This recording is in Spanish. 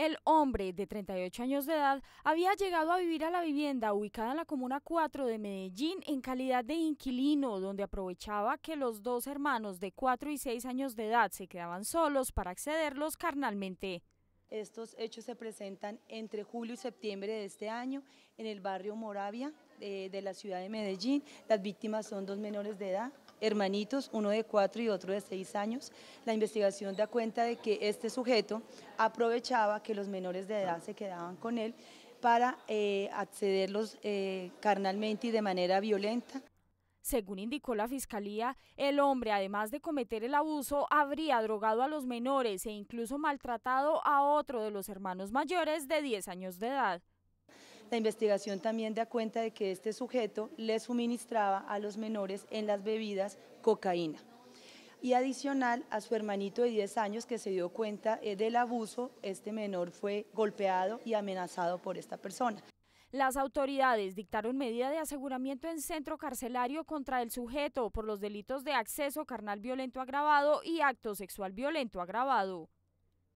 El hombre de 38 años de edad había llegado a vivir a la vivienda ubicada en la comuna 4 de Medellín en calidad de inquilino, donde aprovechaba que los dos hermanos de 4 y 6 años de edad se quedaban solos para accederlos carnalmente. Estos hechos se presentan entre julio y septiembre de este año en el barrio Moravia eh, de, la ciudad de Medellín. Las víctimas son dos menores de edad, hermanitos, uno de cuatro y otro de seis años. La investigación da cuenta de que este sujeto aprovechaba que los menores de edad se quedaban con él para eh, accederlos eh, carnalmente y de manera violenta. Según indicó la fiscalía, el hombre, además de cometer el abuso, habría drogado a los menores e incluso maltratado a otro de los hermanos mayores de 10 años de edad. La investigación también da cuenta de que este sujeto le suministraba a los menores en las bebidas cocaína y adicional a su hermanito de 10 años que se dio cuenta eh, del abuso, este menor fue golpeado y amenazado por esta persona. Las autoridades dictaron medida de aseguramiento en centro carcelario contra el sujeto por los delitos de acceso carnal violento agravado y acto sexual violento agravado.